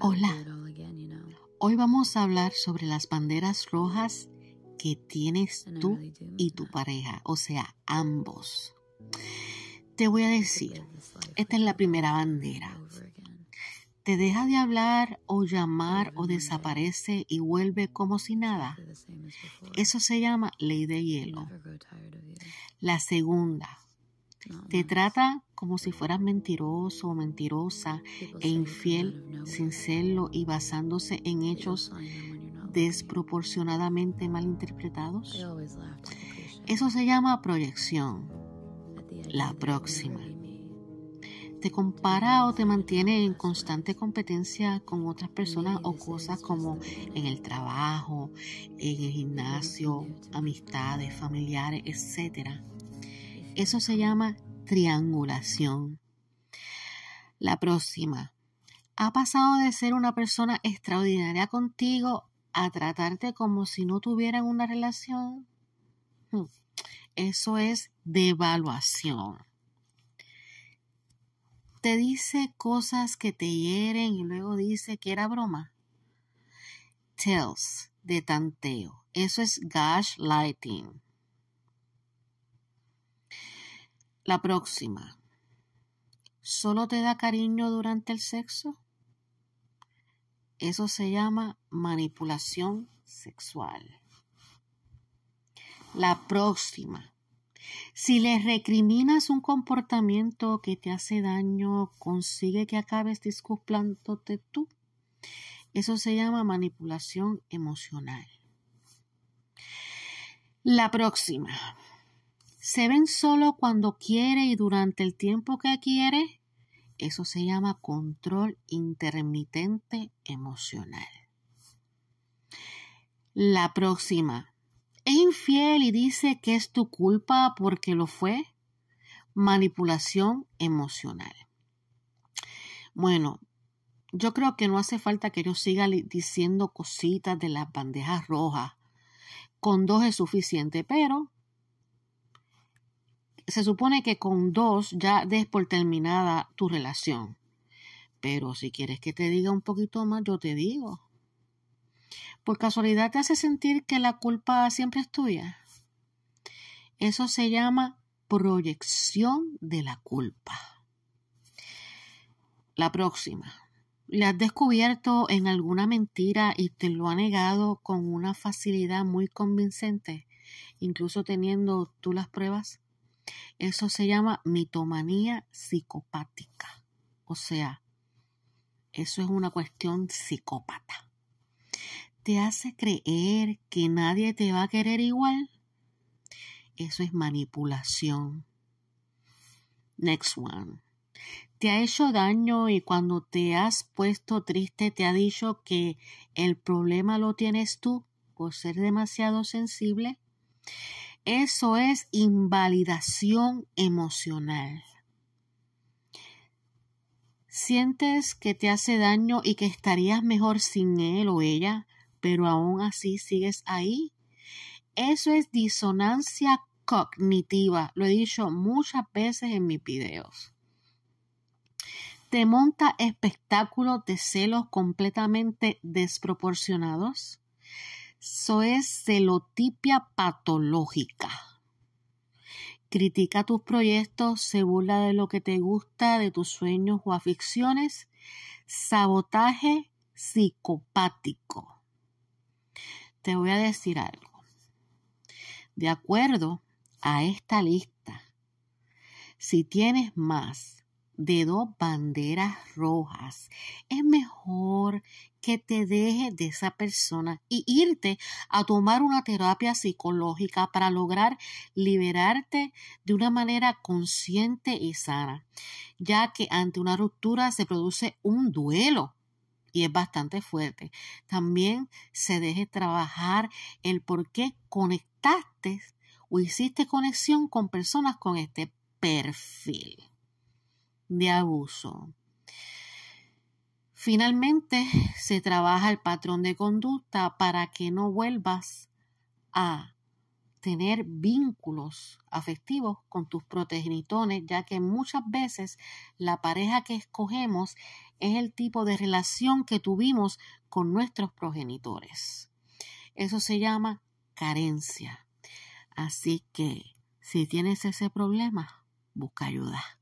Hola. Hoy vamos a hablar sobre las banderas rojas que tienes tú y tu pareja, o sea, ambos. Te voy a decir, esta es la primera bandera. Te deja de hablar o llamar o desaparece y vuelve como si nada. Eso se llama ley de hielo. La segunda, te trata como si fueras mentiroso o mentirosa e infiel sin serlo y basándose en hechos desproporcionadamente malinterpretados? Eso se llama proyección. La próxima. Te compara o te mantiene en constante competencia con otras personas o cosas como en el trabajo, en el gimnasio, amistades, familiares, etcétera eso se llama triangulación. La próxima. Ha pasado de ser una persona extraordinaria contigo a tratarte como si no tuvieran una relación. Hmm. Eso es devaluación. Te dice cosas que te hieren y luego dice que era broma. Tells de tanteo. Eso es gaslighting. La próxima. ¿Solo te da cariño durante el sexo? Eso se llama manipulación sexual. La próxima. Si le recriminas un comportamiento que te hace daño, consigue que acabes disculpándote tú. Eso se llama manipulación emocional. La próxima se ven solo cuando quiere y durante el tiempo que quiere, eso se llama control intermitente emocional. La próxima. Es infiel y dice que es tu culpa porque lo fue. Manipulación emocional. Bueno, yo creo que no hace falta que yo siga diciendo cositas de las bandejas rojas. Con dos es suficiente, pero se supone que con dos ya des por terminada tu relación. Pero si quieres que te diga un poquito más, yo te digo. ¿Por casualidad te hace sentir que la culpa siempre es tuya? Eso se llama proyección de la culpa. La próxima. ¿Le has descubierto en alguna mentira y te lo ha negado con una facilidad muy convincente, incluso teniendo tú las pruebas? Eso se llama mitomanía psicopática. O sea, eso es una cuestión psicópata. Te hace creer que nadie te va a querer igual. Eso es manipulación. Next one. Te ha hecho daño y cuando te has puesto triste te ha dicho que el problema lo tienes tú por ser demasiado sensible. Eso es invalidación emocional. Sientes que te hace daño y que estarías mejor sin él o ella, pero aún así sigues ahí. Eso es disonancia cognitiva. Lo he dicho muchas veces en mis videos. Te monta espectáculos de celos completamente desproporcionados eso es celotipia patológica. Critica tus proyectos, se burla de lo que te gusta, de tus sueños o aficiones. Sabotaje psicopático. Te voy a decir algo. De acuerdo a esta lista, si tienes más de dos banderas rojas. Es mejor que te dejes de esa persona y irte a tomar una terapia psicológica para lograr liberarte de una manera consciente y sana, ya que ante una ruptura se produce un duelo y es bastante fuerte. También se deje trabajar el por qué conectaste o hiciste conexión con personas con este perfil de abuso. Finalmente, se trabaja el patrón de conducta para que no vuelvas a tener vínculos afectivos con tus progenitores, ya que muchas veces la pareja que escogemos es el tipo de relación que tuvimos con nuestros progenitores. Eso se llama carencia. Así que si tienes ese problema, busca ayuda.